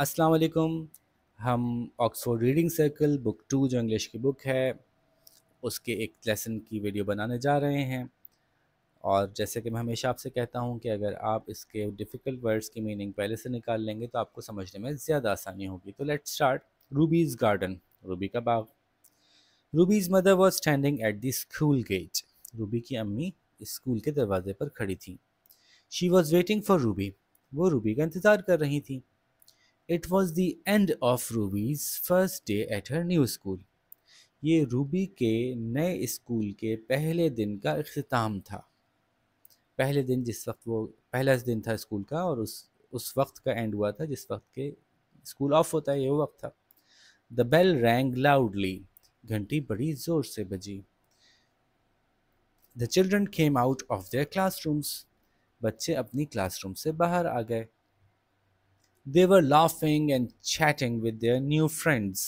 अस्सलाम वालेकुम हम Oxford reading circle book two जो इंग्लिश की बुक है उसके एक लेसन की वीडियो बनाने जा रहे हैं और जैसे कि मैं हमेशा आपसे कहता हूं कि अगर आप इसके डिफ़िकल्ट वर्ड्स की मीनिंग पहले से निकाल लेंगे तो आपको समझने में ज़्यादा आसानी होगी तो let's start Ruby's garden Ruby का बाग Ruby's mother was standing at the school gate Ruby की अम्मी स्कूल के दरवाजे पर खड़ी थी she was waiting for Ruby वो रूबी का इंतज़ार कर रही थी it was the end of Ruby's first day at her new school ये रूबी के नए स्कूल के पहले दिन का अख्ताम था पहले दिन जिस वक्त वो पहला दिन था स्कूल का और उस उस वक्त का एंड हुआ था जिस वक्त के स्कूल ऑफ होता है ये वक्त था द बेल रैंग लाउडली घंटी बड़ी ज़ोर से बजी the children came out of their classrooms बच्चे अपनी क्लासरूम से बाहर आ गए they were laughing and chatting with their new friends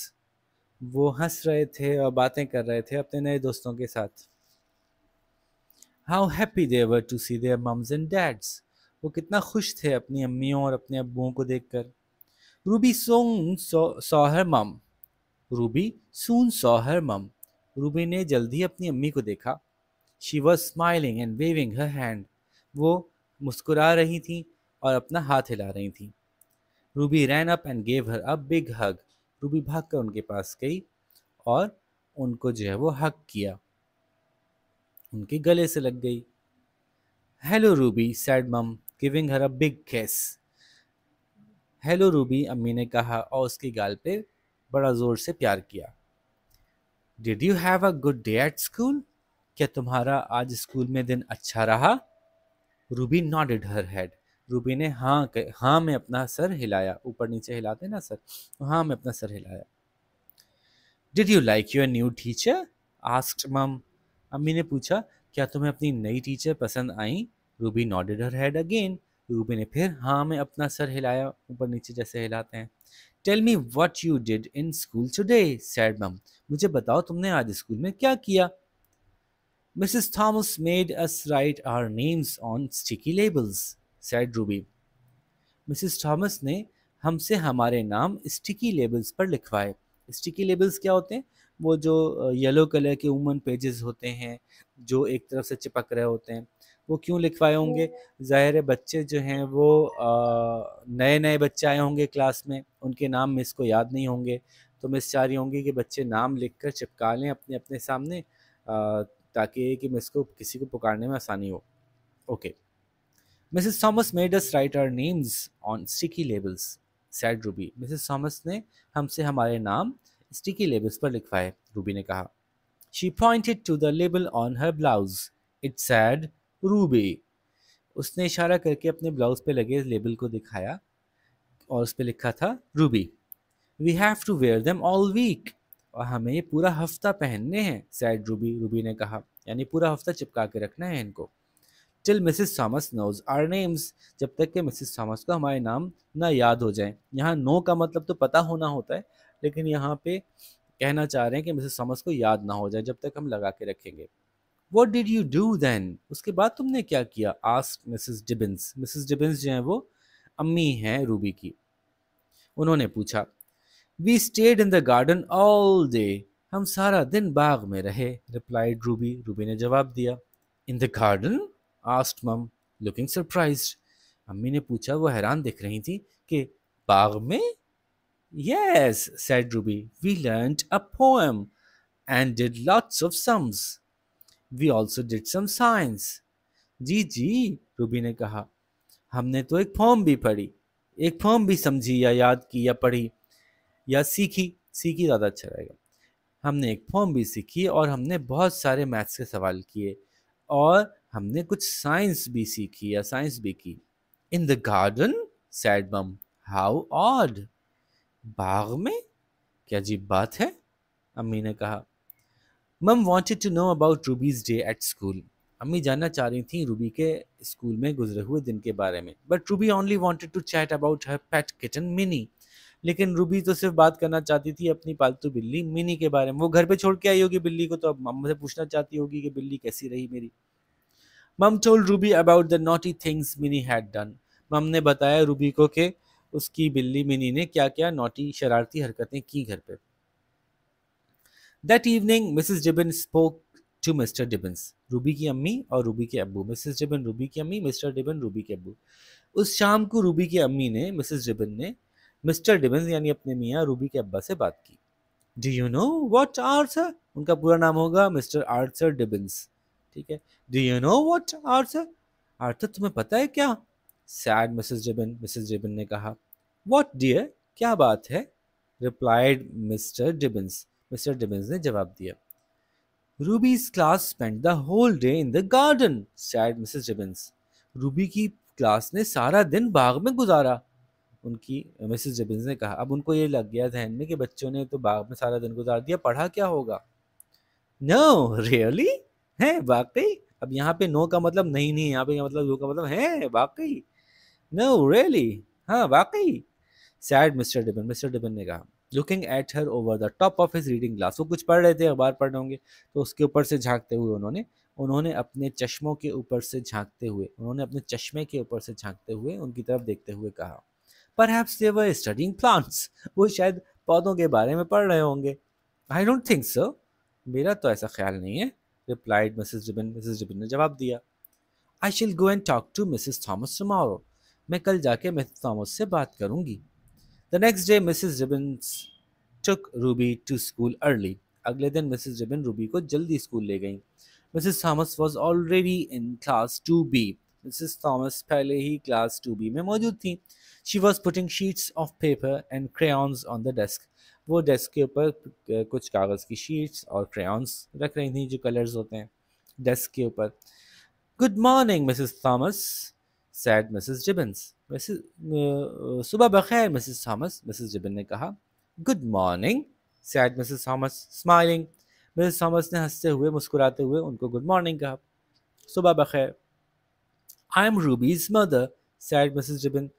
वो हंस रहे थे और बातें कर रहे थे अपने नए दोस्तों के साथ how happy they were to see their mums and dads वो कितना खुश थे अपनी अम्मियों और अपने अब्बुओं को देख कर रूबी सोन सौ हर मम रूबी सोन सौ हर मम रूबी ने जल्दी अपनी अम्मी को देखा she was smiling and waving her hand वो मुस्कुरा रही थी और अपना हाथ हिला रही थी Ruby ran up and gave her a big hug Ruby भाग कर उनके पास गई और उनको जो है वो हक किया उनके गले से लग गई hello Ruby said mum giving her a big kiss hello Ruby अम्मी ने कहा और उसके गाल पे बड़ा ज़ोर से प्यार किया did you have a good day at school क्या तुम्हारा आज स्कूल में दिन अच्छा रहा Ruby nodded her head Ruby ने हाँ कह हाँ में अपना सर हिलाया ऊपर नीचे हिलाते ना सर तो हाँ में अपना सर हिलाया did you like your new teacher asked mum अम्मी ने पूछा क्या तुम्हें अपनी नई टीचर पसंद आई Ruby nodded her head again Ruby ने फिर हाँ में अपना सर हिलाया ऊपर नीचे जैसे हिलाते हैं tell me what you did in school today said mum मुझे बताओ तुमने आज स्कूल में क्या किया Mrs Thomas made us write our names on sticky labels said Ruby Mrs Thomas ने हमसे हमारे नाम स्टिकी लेबल्स पर लिखवाए स्टिकी लेबल्स क्या होते हैं वो जो येलो कलर के वूमन पेजेस होते हैं जो एक तरफ से चिपक रहे होते हैं वो क्यों लिखवाए होंगे ज़ाहिर है बच्चे जो हैं वो नए नए बच्चे आए होंगे क्लास में उनके नाम मिस को याद नहीं होंगे तो मिस चाह रही होंगी कि बच्चे नाम लिख कर चिपका लें अपने अपने सामने आ, ताकि कि मिस को किसी को पुकारने में आसानी हो okay Mrs Thomas made us write our names on sticky labels said Ruby Mrs Thomas ने हमसे हमारे नाम स्टिकी लेबल्स पर लिखवाए रूबी ने कहा she pointed to the label on her blouse it said Ruby उसने इशारा करके अपने ब्लाउज पे लगे लेबल को दिखाया और उस पर लिखा था Ruby we have to wear them all week और हमें ये पूरा हफ्ता पहनने हैं सैड रूबी रूबी ने कहा यानी पूरा हफ्ता चिपका के रखना है इनको till Mrs Thomas knows our names जब तक कि मिसिस थॉमस को हमारे नाम ना याद हो जाए यहाँ नो का मतलब तो पता होना होता है लेकिन यहाँ पे कहना चाह रहे हैं कि मिसिस थॉमस को याद ना हो जाए जब तक हम लगा के रखेंगे what did you do then उसके बाद तुमने क्या किया asked Mrs Dibbins Mrs Dibbins जो हैं वो अम्मी हैं रूबी की उन्होंने पूछा we stayed in the garden all day हम सारा दिन बाग में रहे रिप्लाइड रूबी रूबी ने जवाब दिया in the garden asked mum looking surprised अम्मी ने पूछा वो हैरान दिख रही थी कि बाग में yes said Ruby we learn a poem and did lots of sums we also did some science जी जी रूबी ने कहा हमने तो एक फॉर्म भी पढ़ी एक फॉर्म भी समझी या याद की या पढ़ी या सीखी सीखी ज़्यादा अच्छा रहेगा हमने एक फॉर्म भी सीखी और हमने बहुत सारे मैथ्स के सवाल किए और हमने कुछ साइंस भी सीखी या साइंस भी की in the garden said mum how odd बाग में क्या अजीब बात है अम्मी ने कहा mum wanted to know about Ruby's day at school अम्मी जानना चाह रही थी रूबी के स्कूल में गुजरे हुए दिन के बारे में but Ruby only wanted to chat about her pet kitten Minnie लेकिन रूबी तो सिर्फ बात करना चाहती थी अपनी पालतू बिल्ली मिनी के बारे में वो घर पे छोड़ के आई होगी बिल्ली को तो अब मम्मा से पूछना चाहती होगी कि बिल्ली कैसी रही मेरी mum told Ruby about the naughty things Minnie had done mum ने बताया रूबी को कि उसकी बिल्ली मिनी ने क्या क्या नॉटी शरारती हरकतें की घर पे that evening Mrs Dibbins spoke to Mr Dibbins Ruby की अम्मी और रूबी के अबू मिसिस डिबिन रूबी की अम्मी मिस्टर डिबिन रूबी के अबू उस शाम को रूबी की अम्मी ने मिसिस डिबिन ने मिस्टर डिबिन यानी अपने मियाँ रूबी के अब्बा से बात की do you know what Arthur उनका पूरा नाम होगा मिस्टर आर्सर डिबिन्स ठीक है do you know what Arthur Arthur तुम्हें पता है क्या said Mrs Dibbins Mrs Dibbins ने कहा वॉट डियर क्या बात है replied Mr Dibbins Mr Dibbins ने जवाब दिया Ruby's class spent the whole day in the garden said Mrs Dibbins Ruby की क्लास ने सारा दिन बाग में गुजारा उनकी मिसेस जेबिन्स ने कहा अब उनको ये लग गया जहन में कि बच्चों ने तो बाग में सारा दिन गुजार दिया पढ़ा क्या होगा नो no, रियली really? है वाकई अब यहाँ पे नो का मतलब नहीं नहीं यहाँ पे मतलब नो का मतलब है वाकई नो रियली हाँ वाकई said Mr Dibbins Mr Dibbins ने कहा looking at her over the top of his reading glasses वो कुछ पढ़ रहे थे अखबार पढ़ रहे होंगे तो उसके ऊपर से झांकते हुए उन्होंने उन्होंने अपने चश्मों के ऊपर से झांकते हुए उन्होंने अपने चश्मे के ऊपर से झांकते हुए उनकी तरफ देखते हुए कहा पर perhaps they were studying plants वो शायद पौधों के बारे में पढ़ रहे होंगे आई डोंट थिंक सो मेरा तो ऐसा ख्याल नहीं है replied Mrs. Ribbon. Mrs. Ribbon ने जवाब दिया I shall go and talk to Mrs Thomas tomorrow मैं कल जाके मिस थॉमस से बात करूँगी the next day Mrs Dibbins took Ruby to school early अगले दिन मिसिज रिबन रूबी को जल्दी स्कूल ले गई Mrs Thomas was already in class two B Mrs Thomas पहले ही क्लास टू बी में मौजूद थी she was putting sheets of paper and crayons on the desk वो डेस्क के ऊपर कुछ कागज़ की शीट्स और क्रेन्स रख रही थी जो कलर्स होते हैं डेस्क के ऊपर good morning Mrs Thomas said Mrs Dibbins Mrs सुबह बखैर मिसेस थॉमस मिसेस जिबिन ने कहा good morning said Mrs Thomas smiling Mrs Thomas ने हंसते हुए मुस्कुराते हुए उनको गुड मॉर्निंग कहा सुबह बखैर I am Ruby's mother said Mrs Dibbins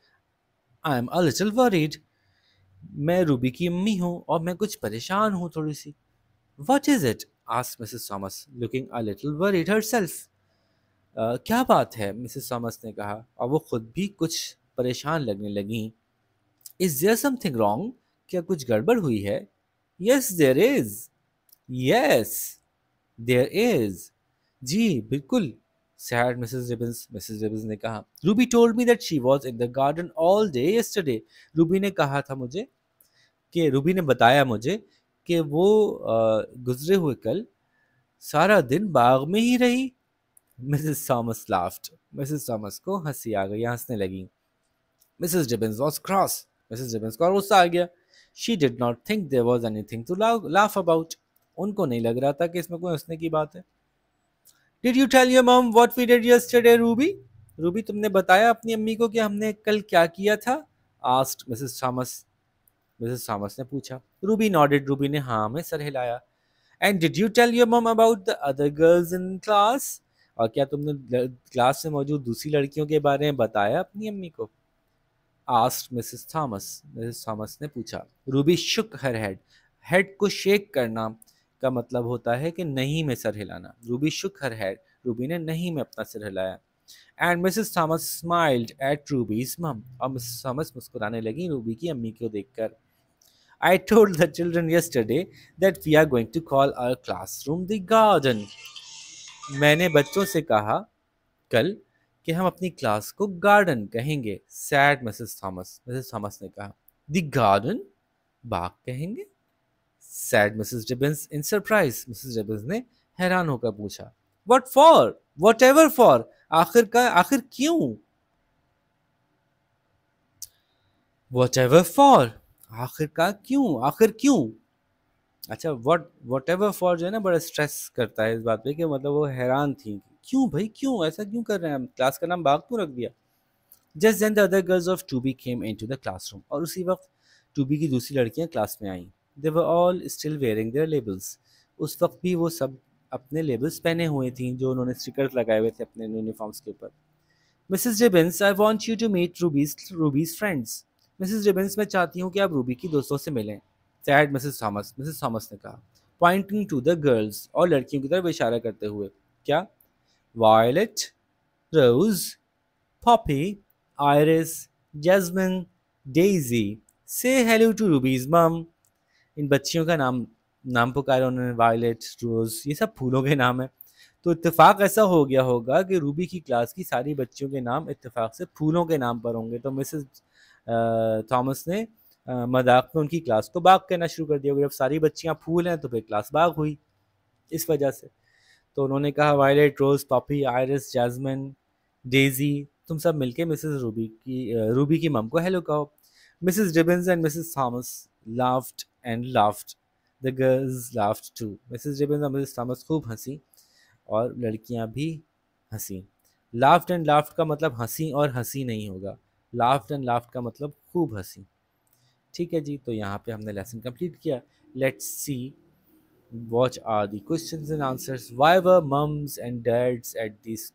I am a little worried मैं रूबी की अम्मी हूँ और मैं कुछ परेशान हूँ थोड़ी सी वट इज़ इट आस Mrs Thomas looking a little worried herself क्या बात है मिसिस थॉमस ने कहा और वो खुद भी कुछ परेशान लगने लगी इज़ देयर समथिंग रॉन्ग क्या कुछ गड़बड़ हुई है yes there is yes there is जी बिल्कुल Said Mrs. Ribbons. Mrs. Ribbons ने कहा Ruby told me that she was in the garden all day yesterday Ruby ने कहा था मुझे कि रूबी ने बताया मुझे कि वो गुजरे हुए कल सारा दिन बाग में ही रही Mrs Thomas laughed Mrs Thomas को हंसी आ गई हंसने लगी Mrs Dibbins was cross Mrs Dibbins को गुस्सा आ गया she did not think there was anything to laugh about उनको नहीं लग रहा था कि इसमें कोई हंसने की बात है did you tell your mum what we did yesterday Ruby Ruby तुमने बताया अपनी अम्मी को कि हमने कल क्या किया था asked Mrs Thomas Mrs Thomas ने पूछा रूबी नॉडेड रूबी ने हाँ में सर हिलाया and did you tell your mum about the other girls in class और क्या तुमने क्लास में मौजूद दूसरी लड़कियों के बारे में बताया अपनी अम्मी को asked Mrs Thomas Mrs Thomas ने पूछा Ruby shook her head head को शेक करना का मतलब होता है कि नहीं में सर हिलाना Ruby shook her head Ruby ने नहीं में अपना सिर हिलाया and Mrs Thomas smiled at Ruby's mum और मिसेस थॉमस मुस्कुराने लगी रूबी की अम्मी को देखकर I told the children yesterday that we are going to call our classroom the garden मैंने बच्चों से कहा कल कि हम अपनी क्लास को गार्डन कहेंगे said Mrs Thomas Mrs Thomas ने कहा द गार्डन बाग कहेंगे said Mrs Dibbins in surprise Mrs Dibbins ने हैरान होकर पूछा what for whatever for आखिर का आखिर क्यों वट एवर फॉर आखिर का क्यों आखिर क्यों अच्छा वट वट एवर फॉर जो है ना बड़ा स्ट्रेस करता है इस बात पे कि मतलब वो हैरान थी क्यों भाई क्यों ऐसा क्यों कर रहे हैं हम क्लास का नाम बाग क्यों रख दिया just then the other girls of two B came into the classroom और उसी वक्त टू बी की दूसरी लड़कियां क्लास में आईं they were all still wearing their labels उस वक्त भी वो सब अपने लेबल्स पहने हुए थी जो उन्होंने स्टिकर्स लगाए हुए थे अपने यूनिफॉर्म्स के ऊपर Mrs Dibbins I want you to meet Ruby's Ruby's friends Mrs Dibbins मैं चाहती हूँ कि आप रूबी की दोस्तों से मिलें said Mrs Thomas Mrs Thomas ने कहा पॉइंटिंग टू द गर्ल्स और लड़कियों की तरफ इशारा करते हुए क्या Violet Rose Poppy Iris Jasmine Daisy से हेलो टू रूबीज मम इन बच्चियों का नाम नाम पुकारा उन्होंने वायलेट रोज़ ये सब फूलों के नाम है तो इतफाक ऐसा हो गया होगा कि रूबी की क्लास की सारी बच्चियों के नाम इतफाक से फूलों के नाम पर होंगे तो मिसेस थॉमस ने मजाक में उनकी क्लास को बाग कहना शुरू कर दिया जब सारी बच्चियाँ फूल हैं तो फिर क्लास बाग हुई इस वजह से तो उन्होंने कहा Violet Rose Poppy Iris Jasmine Daisy तुम सब मिलके मिसेस रूबी की रूबी की मम को हेलो कहो Mrs Dibbins and Mrs Thomas laughed and laughed the girls laughed too Mrs Mrs Thomas खूब हंसी और लड़कियाँ भी हंसी लाफ्ट एंड लाफ्ट का मतलब हंसी और हंसी नहीं होगा लाफ्ट एंड लाफ्ट का मतलब खूब हंसी ठीक है जी तो यहाँ पे हमने लेसन कंप्लीट किया let's see what are the question and answers why were mums and dads at this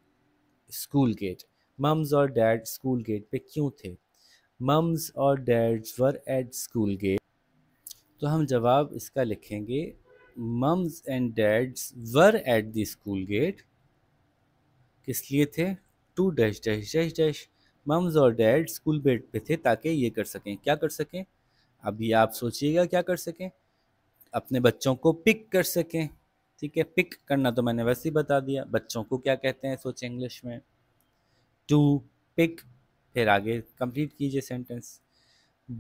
school gate mums और डैड स्कूल गेट पे क्यों थे मम्स और dads were at school gate तो हम जवाब इसका लिखेंगे mums and dads were at the school gate किस लिए थे to dash dash dash dash mums और डैड स्कूल गेट पे थे ताकि ये कर सकें क्या कर सकें अभी आप सोचिएगा क्या कर सकें अपने बच्चों को पिक कर सकें ठीक है पिक करना तो मैंने वैसे ही बता दिया बच्चों को क्या कहते हैं सोचें इंग्लिश में टू पिक फिर आगे कंप्लीट कीजिए sentence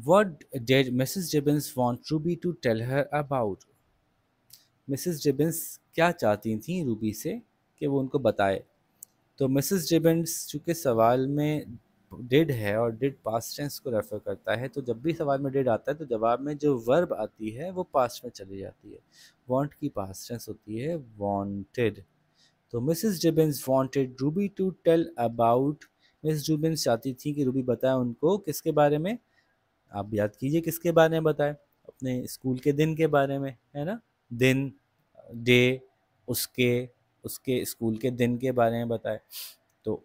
What did Mrs. Gibbons want Ruby to tell her about? Mrs. Dibbins क्या चाहती थी रूबी से कि वो उनको बताए तो मिसेस जिबिन्स चूँकि सवाल में डिड है और डिड पास्ट टेंस को रेफ़र करता है तो जब भी सवाल में डिड आता है तो जवाब में जो वर्ब आती है वो पास्ट में चली जाती है वांट की पास्ट टेंस होती है वांटेड तो Mrs Dibbins wanted Ruby to tell about Miss Dibbins चाहती थी कि रूबी बताए उनको किसके बारे में आप याद कीजिए किसके बारे में बताएं अपने स्कूल के दिन के बारे में है ना दिन डे उसके उसके स्कूल के दिन के बारे में बताएं तो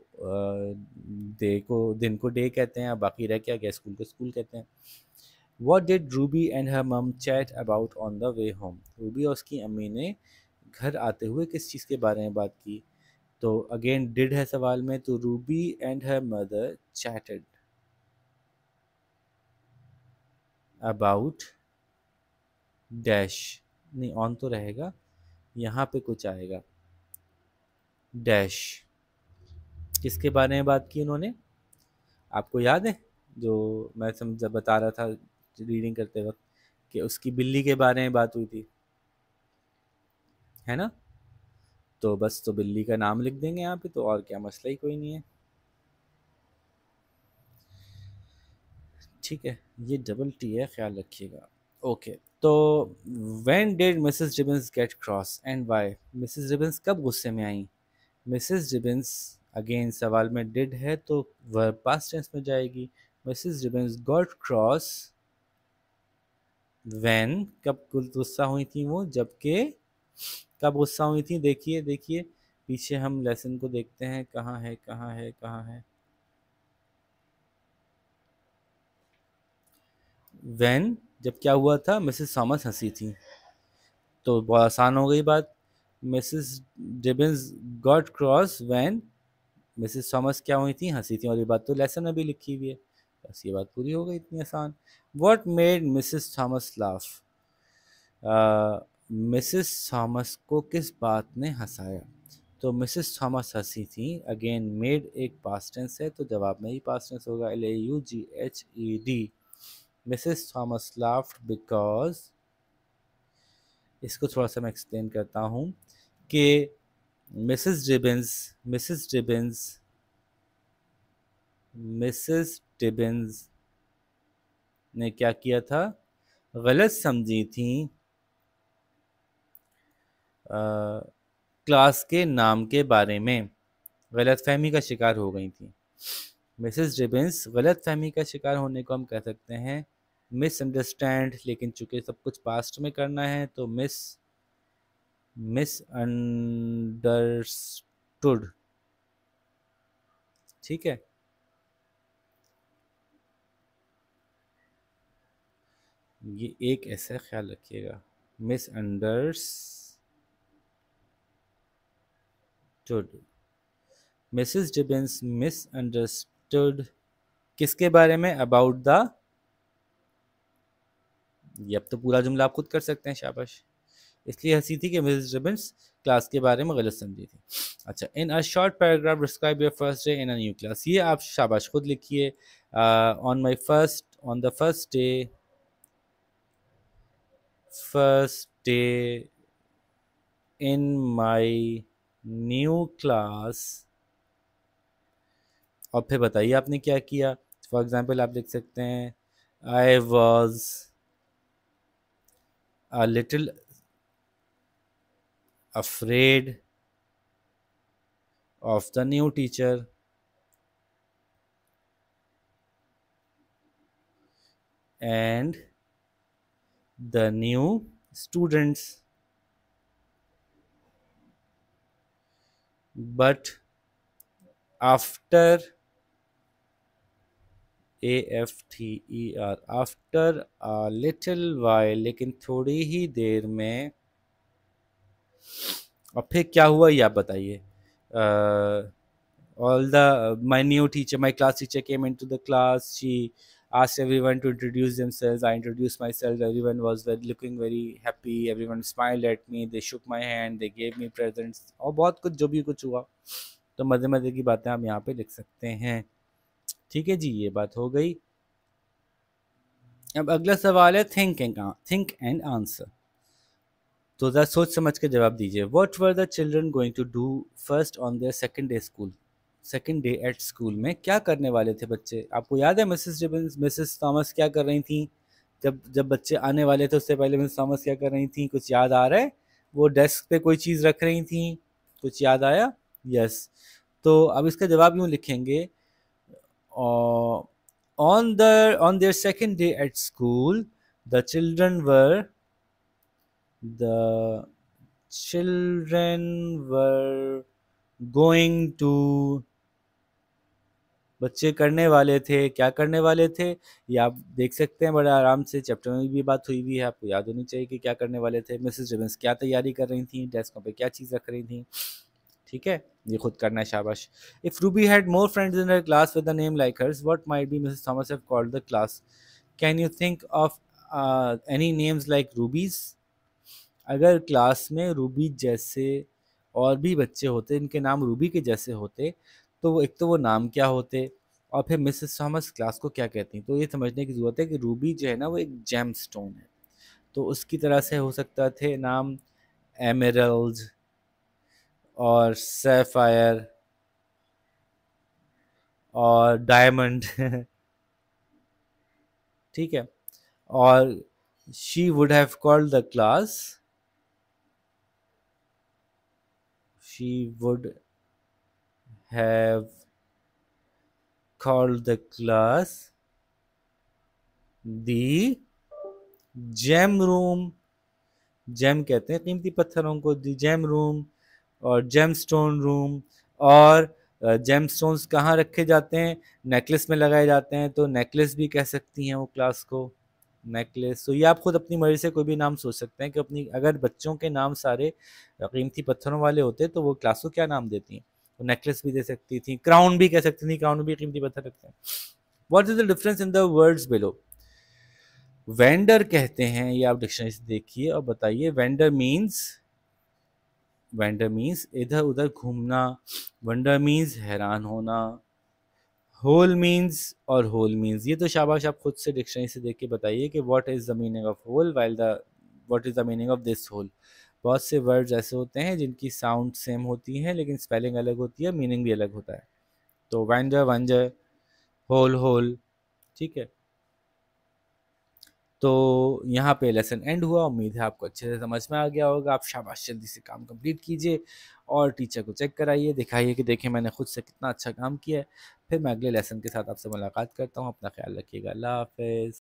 डे को दिन को डे कहते हैं बाकी रह क्या क्या स्कूल को स्कूल कहते हैं what did Ruby and her mum chat about on the way home Ruby और उसकी अम्मी ने घर आते हुए किस चीज़ के बारे में बात की तो अगेन डिड है सवाल में तो Ruby and her mother chatted about dash नहीं ऑन तो रहेगा यहाँ पे कुछ आएगा डैश किसके बारे में बात की उन्होंने आपको याद है जो मैं समझ बता रहा था रीडिंग करते वक्त कि उसकी बिल्ली के बारे में बात हुई थी है ना तो बस तो बिल्ली का नाम लिख देंगे यहाँ पे तो और क्या मसला ही कोई नहीं है ठीक है ये डबल टी है ख्याल रखिएगा ओके तो when did Mrs Dibbins get cross and why Mrs Dibbins कब गुस्से में आई मिसेस डिबेंस अगेन सवाल में डिड है तो वह पास्ट टेंस में जाएगी Mrs Dibbins got cross when कब गुस्सा हुई थी वो जबकि कब गुस्सा हुई थी देखिए देखिए पीछे हम लेसन को देखते हैं कहाँ है कहाँ है कहाँ है वैन जब क्या हुआ था मिसेस थॉमस हंसी थी तो बहुत आसान हो गई बात Mrs Dibbins got cross when Mrs Thomas क्या हुई थी हंसी थी और ये बात तो लेसन अभी लिखी हुई है बस ये बात पूरी हो गई इतनी आसान what made Mrs Thomas laugh Mrs Thomas को किस बात ने हंसाया तो मिसिस थॉमस हंसी थी अगेन मेड एक पास्टेंस है तो जवाब में ही पास्टेंस होगा L A U G H E D Mrs Thomas laughed because इसको थोड़ा सा मैं एक्सप्लेन करता हूँ कि Mrs Dibbins Mrs Dibbins Mrs Dibbins ने क्या किया था गलत समझी थी आ, क्लास के नाम के बारे में गलत फहमी का शिकार हो गई थी मिसेस डिबिन्स गलत फहमी का शिकार होने को हम कह सकते हैं मिसअंडरस्टैंड लेकिन चूंकि सब कुछ पास्ट में करना है तो मिस मिसअंडरस्टूड ठीक है ये एक ऐसा ख्याल रखिएगा मिसअंडरस्टूड मिसेस डिबेंस मिसअंडरस्टूड किसके बारे में अबाउट द ये अब तो पूरा जुमला आप खुद कर सकते हैं शाबाश इसलिए हंसी थी कि मिसेस रिबिन्स क्लास के बारे में गलत समझी थी अच्छा in a short paragraph describe your first day in a new class ये आप शाबाश खुद लिखिए on my first on the first day first day in my new class और फिर बताइए आपने क्या किया फॉर एग्ज़ाम्पल आप लिख सकते हैं I was a little afraid of the new teacher. and the new students but after A F T E R after a little while लेकिन थोड़ी ही देर में और फिर क्या हुआ ये आप बताइए all the my new teacher my class teacher came into the class she asked everyone to introduce themselves I introduce my selves everyone was very looking very happy everyone smile at me they shook my hand they gave me presents और बहुत कुछ जो भी कुछ हुआ तो मजे मजे की बातें आप यहाँ पे लिख सकते हैं ठीक है जी ये बात हो गई अब अगला सवाल है think and think and answer तो ज़रा सोच समझ के जवाब दीजिए what were the children going to do first on their second day school second day at school में क्या करने वाले थे बच्चे आपको याद है मिसेस डिबन्स मिसेस थॉमस क्या कर रही थी जब जब बच्चे आने वाले थे उससे पहले मिसेस थॉमस क्या कर रही थी कुछ याद आ रहा है वो डेस्क पे कोई चीज़ रख रही थी कुछ याद आया यस तो अब इसका जवाब यूँ लिखेंगे uh, on the on their second day at school the children were the children were going to बच्चे करने वाले थे क्या करने वाले थे ये आप देख सकते हैं बड़े आराम से चैप्टर में भी बात हुई हुई है आपको याद होनी चाहिए कि क्या करने वाले थे मिसेज रिवेंस क्या तैयारी कर रही थी डेस्कों पे क्या चीज़ रख रही थी ठीक है ये खुद करना है शाबाश if Ruby had more friends in her class with the name like hers what might be Mrs Thomas have called the class can you think of any names like Ruby's अगर क्लास में रूबी जैसे और भी बच्चे होते इनके नाम रूबी के जैसे होते तो एक तो वो नाम क्या होते और फिर मिसेस थॉमस क्लास को क्या कहती तो ये समझने की ज़रूरत है कि रूबी जो है ना वो एक जेम स्टोन है तो उसकी तरह से हो सकता थे नाम एमरल्ड और सेफायर और डायमंड ठीक है और she would have called the class she would have called the class the gem room gem कहते हैं कीमती पत्थरों को दी जेम रूम और जेम स्टोन रूम और जेम स्टोन्स कहाँ रखे जाते हैं नेकलेस में लगाए जाते हैं तो नेकलेस भी कह सकती हैं वो क्लास को नेकलेस तो ये आप खुद अपनी मर्ज़ी से कोई भी नाम सोच सकते हैं कि अपनी अगर बच्चों के नाम सारे कीमती पत्थरों वाले होते तो वो क्लास को क्या नाम देती हैं तो नेकलेस भी दे सकती थी क्राउन भी कह सकती थी क्राउन भी कीमती पत्थर रखते हैं what is the difference in the words below wander कहते हैं ये आप डिक्शनरी से देखिए और बताइए वेंडर मीन्स वेंडर मीन्स इधर उधर घूमना वंडर मीन्स हैरान होना होल मीन्स और होल मीन्स ये तो शाबाश आप खुद से डिक्शनरी से देख के बताइए कि what is the meaning of whole while the what is the meaning of this hole बहुत से वर्ड्स ऐसे होते हैं जिनकी साउंड सेम होती हैं लेकिन स्पेलिंग अलग होती है मीनिंग भी अलग होता है तो वेंडर वंजर होल होल ठीक है तो यहाँ पे लेसन एंड हुआ उम्मीद है आपको अच्छे से समझ में आ गया होगा आप शाबाश जल्दी से काम कंप्लीट कीजिए और टीचर को चेक कराइए दिखाइए कि देखें मैंने खुद से कितना अच्छा काम किया है फिर मैं अगले लेसन के साथ आपसे मुलाकात करता हूँ अपना ख्याल रखिएगा अल्लाह हाफिज़